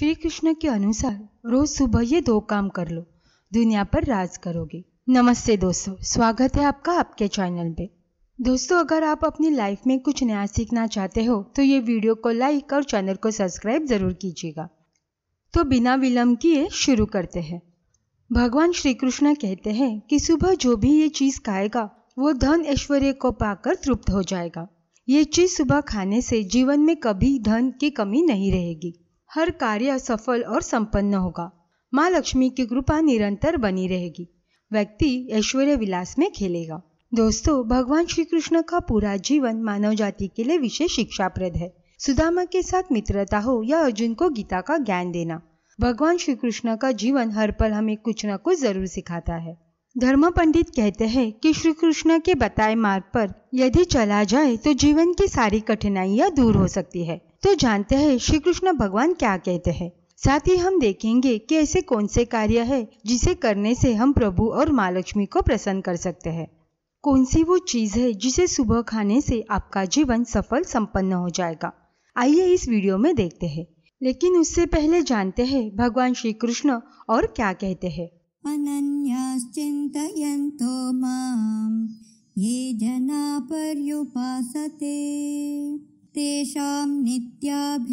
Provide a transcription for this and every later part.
श्री कृष्ण के अनुसार रोज सुबह ये दो काम कर लो दुनिया पर राज करोगे नमस्ते दोस्तों स्वागत है आपका आपके चैनल पे दोस्तों अगर आप अपनी लाइफ में कुछ नया सीखना चाहते हो तो ये वीडियो को लाइक और चैनल को सब्सक्राइब जरूर कीजिएगा तो बिना विलम्ब किए शुरू करते हैं भगवान श्री कृष्ण कहते हैं कि सुबह जो भी ये चीज खाएगा वो धन ऐश्वर्य को पाकर तृप्त हो जाएगा ये चीज सुबह खाने से जीवन में कभी धन की कमी नहीं रहेगी हर कार्य सफल और संपन्न होगा माँ लक्ष्मी की कृपा निरंतर बनी रहेगी व्यक्ति ऐश्वर्य विलास में खेलेगा दोस्तों भगवान श्री कृष्ण का पूरा जीवन मानव जाति के लिए विशेष शिक्षाप्रद है सुदामा के साथ मित्रता हो या अर्जुन को गीता का ज्ञान देना भगवान श्री कृष्ण का जीवन हर पल हमें कुछ न कुछ जरूर सिखाता है धर्म पंडित कहते हैं कि श्री कृष्ण के बताए मार्ग पर यदि चला जाए तो जीवन की सारी कठिनाइयां दूर हो सकती है तो जानते हैं श्री कृष्ण भगवान क्या कहते हैं साथ ही हम देखेंगे कि ऐसे कौन से कार्य है जिसे करने से हम प्रभु और माँ लक्ष्मी को प्रसन्न कर सकते हैं कौन सी वो चीज़ है जिसे सुबह खाने से आपका जीवन सफल संपन्न हो जाएगा आइए इस वीडियो में देखते हैं लेकिन उससे पहले जानते हैं भगवान श्री कृष्ण और क्या कहते हैं अनन्याश्चिन्तयन्तो ये जना पर्युपासते तेषां नित्याभियुक्तानां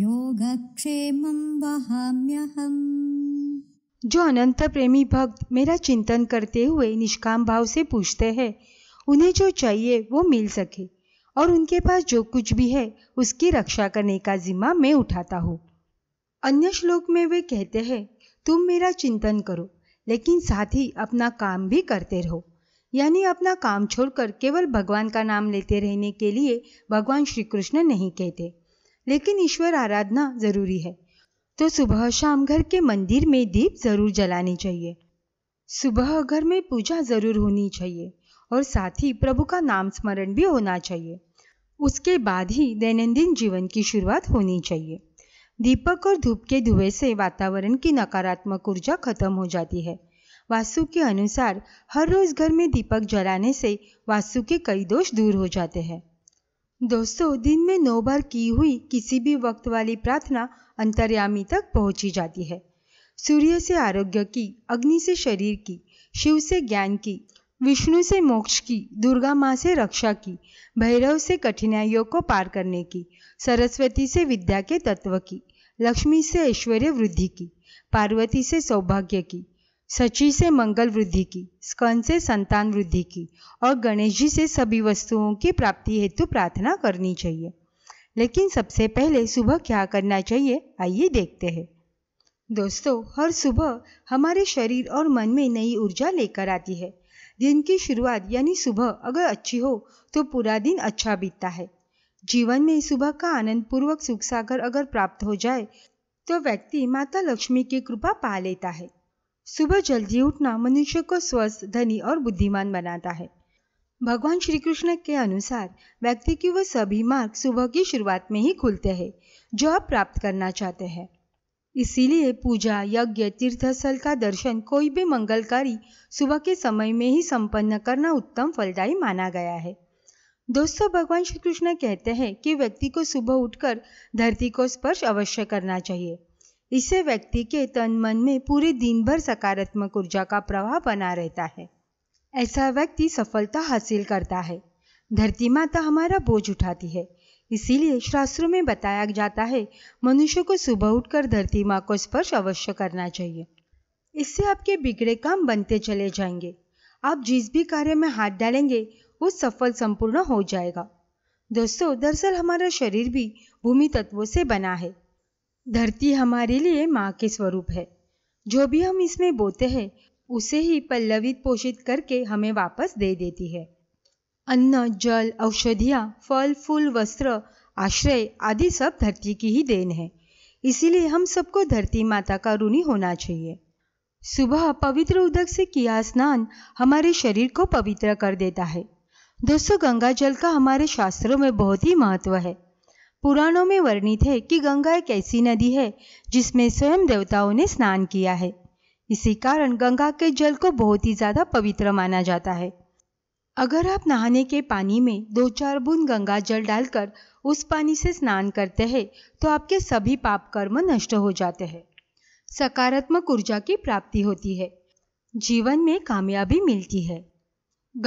योगक्षेमं वहाम्यहम् जो अनंत प्रेमी भक्त मेरा चिंतन करते हुए निष्काम भाव से पूछते हैं उन्हें जो चाहिए वो मिल सके और उनके पास जो कुछ भी है उसकी रक्षा करने का जिम्मा मैं उठाता हूँ अन्य श्लोक में वे कहते हैं तुम मेरा चिंतन करो लेकिन साथ ही अपना काम भी करते रहो यानी अपना काम छोड़कर केवल भगवान का नाम लेते रहने के लिए भगवान श्री कृष्ण नहीं कहते लेकिन ईश्वर आराधना जरूरी है तो सुबह शाम घर के मंदिर में दीप जरूर जलानी चाहिए सुबह घर में पूजा जरूर होनी चाहिए और साथ ही प्रभु का नाम स्मरण भी होना चाहिए उसके बाद ही दैनंदिन जीवन की शुरुआत होनी चाहिए दीपक और धूप के धुएं से वातावरण की नकारात्मक ऊर्जा खत्म हो जाती है वास्तु के अनुसार हर रोज घर में दीपक जलाने से वास्तु के कई दोष दूर हो जाते हैं दोस्तों दिन में नौ बार की हुई किसी भी वक्त वाली प्रार्थना अंतर्यामी तक पहुंची जाती है सूर्य से आरोग्य की अग्नि से शरीर की शिव से ज्ञान की विष्णु से मोक्ष की दुर्गा माँ से रक्षा की भैरव से कठिनाइयों को पार करने की सरस्वती से विद्या के तत्व की लक्ष्मी से ऐश्वर्य वृद्धि की पार्वती से सौभाग्य की सची से मंगल वृद्धि की स्कंद से संतान वृद्धि की और गणेश जी से सभी वस्तुओं की प्राप्ति हेतु प्रार्थना करनी चाहिए लेकिन सबसे पहले सुबह क्या करना चाहिए आइए देखते हैं दोस्तों हर सुबह हमारे शरीर और मन में नई ऊर्जा लेकर आती है दिन की शुरुआत यानी सुबह अगर अच्छी हो तो पूरा दिन अच्छा बीतता है जीवन में सुबह का आनंद पूर्वक सुख सागर अगर प्राप्त हो जाए तो व्यक्ति माता लक्ष्मी की कृपा पा लेता है सुबह जल्दी उठना मनुष्य को स्वस्थ धनी और बुद्धिमान बनाता है भगवान श्री कृष्ण के अनुसार व्यक्ति की वह सभी मार्ग सुबह की शुरुआत में ही खुलते हैं जो आप प्राप्त करना चाहते हैं इसीलिए पूजा यज्ञ तीर्थस्थल का दर्शन कोई भी मंगलकारी सुबह के समय में ही संपन्न करना उत्तम फलदायी माना गया है दोस्तों भगवान श्री कृष्ण कहते हैं कि व्यक्ति को सुबह उठकर धरती को स्पर्श अवश्य करना चाहिए इससे व्यक्ति के तन मन में पूरे दिन भर सकारात्मक ऊर्जा का प्रवाह बना रहता है ऐसा व्यक्ति सफलता हासिल करता है धरती माता हमारा बोझ उठाती है इसीलिए शास्त्रों में बताया जाता है मनुष्य को सुबह उठकर धरती माँ को स्पर्श अवश्य करना चाहिए इससे आपके बिगड़े काम बनते चले जाएंगे आप जिस भी कार्य में हाथ डालेंगे वो सफल संपूर्ण हो जाएगा दोस्तों दरअसल हमारा शरीर भी भूमि तत्वों से बना है धरती हमारे लिए माँ के स्वरूप है जो भी हम इसमें बोते हैं उसे ही पल्लवित पोषित करके हमें वापस दे देती है अन्न जल औषधियाँ फल फूल वस्त्र आश्रय आदि सब धरती की ही देन है इसीलिए हम सबको धरती माता का ऋणी होना चाहिए सुबह पवित्र उदक से किया स्नान हमारे शरीर को पवित्र कर देता है दोस्तों गंगा जल का हमारे शास्त्रों में बहुत ही महत्व है पुराणों में वर्णित है कि गंगा एक ऐसी नदी है जिसमें स्वयं देवताओं ने स्नान किया है इसी कारण गंगा के जल को बहुत ही ज़्यादा पवित्र माना जाता है अगर आप नहाने के पानी में दो चार बूंद गंगा जल डालकर उस पानी से स्नान करते हैं तो आपके सभी पाप कर्म नष्ट हो जाते हैं सकारात्मक ऊर्जा की प्राप्ति होती है जीवन में कामयाबी मिलती है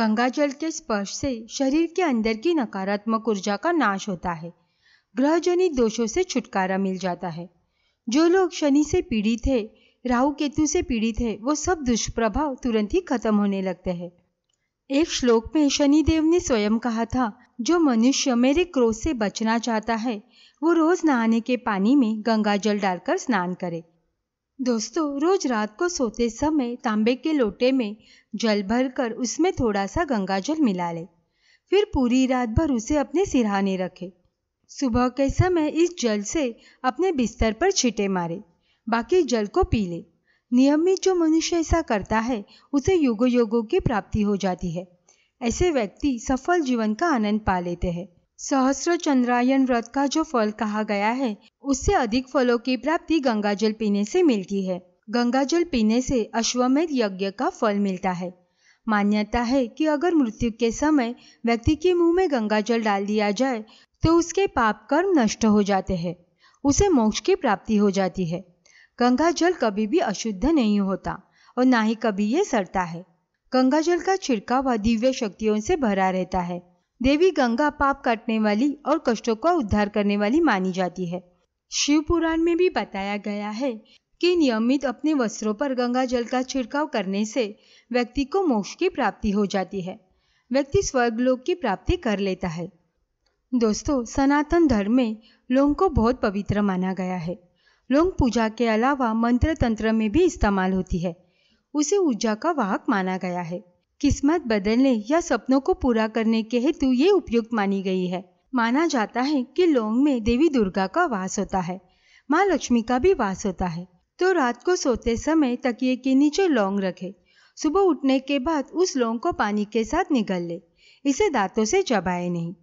गंगा जल के स्पर्श से शरीर के अंदर की नकारात्मक ऊर्जा का नाश होता है ग्रहजनित दोषों से छुटकारा मिल जाता है जो लोग शनि से पीड़ित है राहु केतु से पीड़ित है वो सब दुष्प्रभाव तुरंत ही खत्म होने लगते हैं एक श्लोक में शनिदेव ने स्वयं कहा था जो मनुष्य मेरे क्रोध से बचना चाहता है वो रोज नहाने के पानी में गंगा जल डालकर स्नान करे दोस्तों रोज रात को सोते समय तांबे के लोटे में जल भर कर उसमें थोड़ा सा गंगा जल मिला ले फिर पूरी रात भर उसे अपने सिरहाने रखे सुबह के समय इस जल से अपने बिस्तर पर छिटे मारे बाकी जल को पी ले नियमित जो मनुष्य ऐसा करता है उसे युगो योगों की प्राप्ति हो जाती है ऐसे व्यक्ति सफल जीवन का आनंद पा लेते हैं सहस्र चंद्रायन व्रत का जो फल कहा गया है उससे अधिक फलों की प्राप्ति गंगा जल पीने से मिलती है गंगा जल पीने से अश्वमेध यज्ञ का फल मिलता है मान्यता है कि अगर मृत्यु के समय व्यक्ति के मुंह में गंगा जल डाल दिया जाए तो उसके पाप कर्म नष्ट हो जाते हैं उसे मोक्ष की प्राप्ति हो जाती है गंगा जल कभी भी अशुद्ध नहीं होता और ना ही कभी ये सड़ता है गंगा जल का छिड़काव दिव्य शक्तियों से भरा रहता है देवी गंगा पाप काटने वाली और कष्टों का उद्धार करने वाली मानी जाती है शिव पुराण में भी बताया गया है कि नियमित अपने वस्त्रों पर गंगा जल का छिड़काव करने से व्यक्ति को मोक्ष की प्राप्ति हो जाती है व्यक्ति स्वर्गलोक की प्राप्ति कर लेता है दोस्तों सनातन धर्म में लौंग को बहुत पवित्र माना गया है लौंग पूजा के अलावा मंत्र तंत्र में भी इस्तेमाल होती है उसे ऊर्जा का वाहक माना गया है किस्मत बदलने या सपनों को पूरा करने के हेतु ये उपयुक्त मानी गई है माना जाता है कि लौंग में देवी दुर्गा का वास होता है माँ लक्ष्मी का भी वास होता है तो रात को सोते समय तकिए के नीचे लौंग रखे सुबह उठने के बाद उस लौंग को पानी के साथ निगल ले इसे दांतों से चबाए नहीं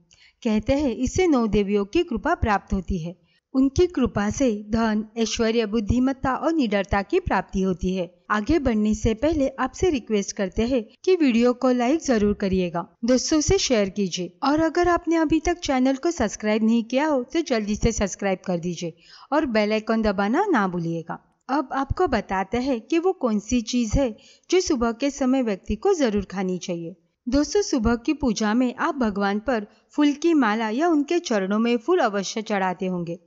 कहते हैं इससे नौ देवियों की कृपा प्राप्त होती है उनकी कृपा से धन ऐश्वर्य बुद्धिमत्ता और निडरता की प्राप्ति होती है आगे बढ़ने से पहले आपसे रिक्वेस्ट करते हैं कि वीडियो को लाइक जरूर करिएगा दोस्तों से शेयर कीजिए और अगर आपने अभी तक चैनल को सब्सक्राइब नहीं किया हो तो जल्दी से सब्सक्राइब कर दीजिए और बेल आइकन दबाना ना भूलिएगा अब आपको बताते हैं कि वो कौन सी चीज़ है जो सुबह के समय व्यक्ति को ज़रूर खानी चाहिए दोस्तों सुबह की पूजा में आप भगवान पर फूल की माला या उनके चरणों में फूल अवश्य चढ़ाते होंगे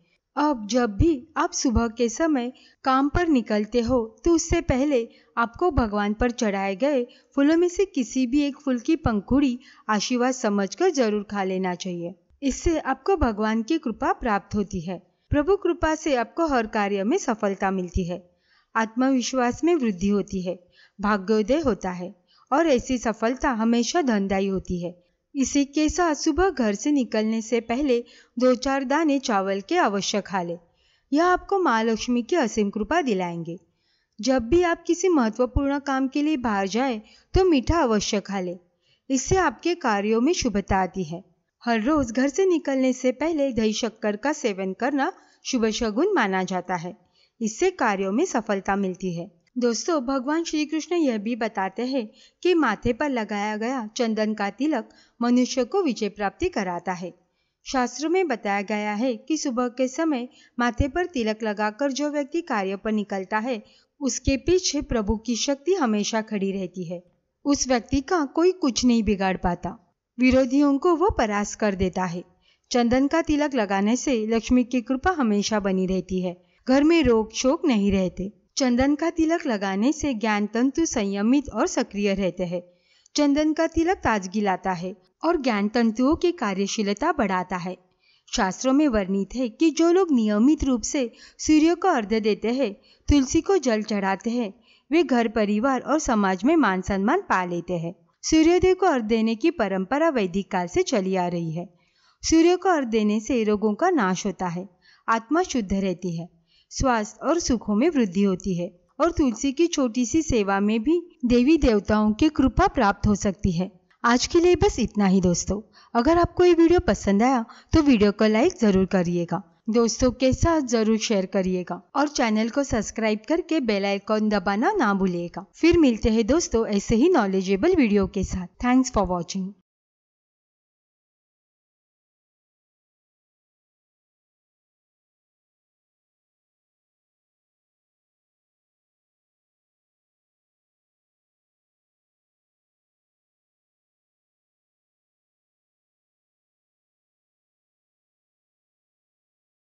अब जब भी आप सुबह के समय काम पर निकलते हो तो उससे पहले आपको भगवान पर चढ़ाए गए फूलों में से किसी भी एक फूल की पंखुड़ी आशीर्वाद समझकर जरूर खा लेना चाहिए इससे आपको भगवान की कृपा प्राप्त होती है प्रभु कृपा से आपको हर कार्य में सफलता मिलती है आत्मविश्वास में वृद्धि होती है भाग्योदय होता है और ऐसी सफलता हमेशा धनदायी होती है इसी के साथ सुबह घर से निकलने से पहले दो चार दाने चावल के अवश्य खा ले यह आपको माँ लक्ष्मी की असीम कृपा दिलाएंगे जब भी आप किसी महत्वपूर्ण काम के लिए बाहर जाए तो मीठा अवश्य खा ले इससे आपके कार्यों में शुभता आती है हर रोज घर से निकलने से पहले दही शक्कर का सेवन करना शुभ शगुन माना जाता है इससे कार्यों में सफलता मिलती है दोस्तों भगवान श्री कृष्ण यह भी बताते हैं कि माथे पर लगाया गया चंदन का तिलक मनुष्य को विजय प्राप्ति कराता है शास्त्र में बताया गया है कि सुबह के समय माथे पर तिलक लगाकर जो व्यक्ति कार्य पर निकलता है उसके पीछे प्रभु की शक्ति हमेशा खड़ी रहती है उस व्यक्ति का कोई कुछ नहीं बिगाड़ पाता विरोधियों को वो परास कर देता है चंदन का तिलक लगाने से लक्ष्मी की कृपा हमेशा बनी रहती है घर में रोग शोक नहीं रहते चंदन का तिलक लगाने से ज्ञान तंतु संयमित और सक्रिय रहते हैं चंदन का तिलक ताजगी लाता है और ज्ञान तंतुओं की कार्यशीलता बढ़ाता है शास्त्रों में वर्णित है कि जो लोग नियमित रूप से सूर्य को अर्घ देते हैं तुलसी को जल चढ़ाते हैं वे घर परिवार और समाज में मान सम्मान पा लेते हैं सूर्योदय को अर्घ देने की परंपरा वैदिक काल से चली आ रही है सूर्य को अर्घ देने से रोगों का नाश होता है आत्मा शुद्ध रहती है स्वास्थ्य और सुखों में वृद्धि होती है और तुलसी की छोटी सी सेवा में भी देवी देवताओं की कृपा प्राप्त हो सकती है आज के लिए बस इतना ही दोस्तों अगर आपको ये वीडियो पसंद आया तो वीडियो को लाइक जरूर करिएगा दोस्तों के साथ जरूर शेयर करिएगा और चैनल को सब्सक्राइब करके बेल आइकॉन दबाना ना भूलिएगा फिर मिलते हैं दोस्तों ऐसे ही नॉलेजेबल वीडियो के साथ थैंक्स फॉर वॉचिंग